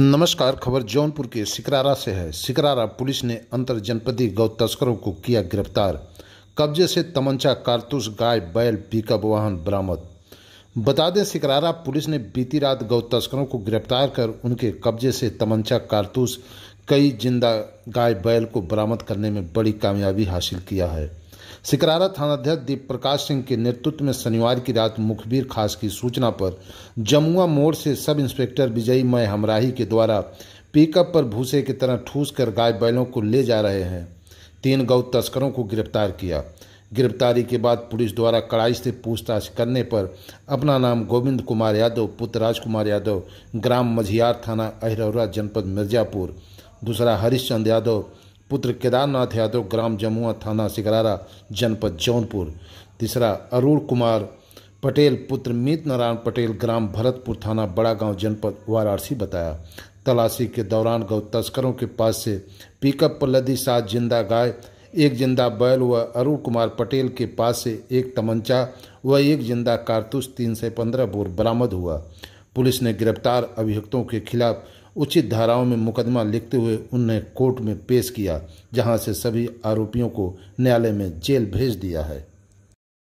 नमस्कार खबर जौनपुर के सिकरारा से है सिकरारा पुलिस ने अंतर जनपदीय गौ तस्करों को किया गिरफ्तार कब्जे से तमंचा कारतूस गाय बैल पिकअप वाहन बरामद बता दें सिकरारा पुलिस ने बीती रात गौ तस्करों को गिरफ्तार कर उनके कब्जे से तमंचा कारतूस कई जिंदा गाय बैल को बरामद करने में बड़ी कामयाबी हासिल किया है सिकरारा थानाध्यक्ष दीप प्रकाश सिंह के नेतृत्व में शनिवार की रात मुखबिर खास की सूचना पर जमुआ मोड़ से सब इंस्पेक्टर विजयी मय हमराही के द्वारा पिकअप पर भूसे की तरह ठूस कर गाय बैलों को ले जा रहे हैं तीन गौ तस्करों को गिरफ्तार किया गिरफ्तारी के बाद पुलिस द्वारा कड़ाई से पूछताछ करने पर अपना नाम गोविंद कुमार यादव पुत्र राजकुमार यादव ग्राम मझियार थाना अहिरौरा जनपद मिर्जापुर दूसरा हरिश्चंद यादव पुत्र केदारनाथ यादव ग्राम जमुआ थाना सिकरारा जनपद जौनपुर तीसरा अरुण कुमार पटेल पुत्र मीत नारायण पटेल ग्राम भरतपुर थाना बड़ा गांव जनपद वाराणसी बताया तलाशी के दौरान गौ तस्करों के पास से पिकअप पर लदी सात जिंदा गाय एक जिंदा बैल व अरुण कुमार पटेल के पास से एक तमंचा व एक जिंदा कारतूस तीन से पंद्रह बोर बरामद हुआ पुलिस ने गिरफ्तार अभियुक्तों के खिलाफ उचित धाराओं में मुकदमा लिखते हुए उन्हें कोर्ट में पेश किया जहां से सभी आरोपियों को न्यायालय में जेल भेज दिया है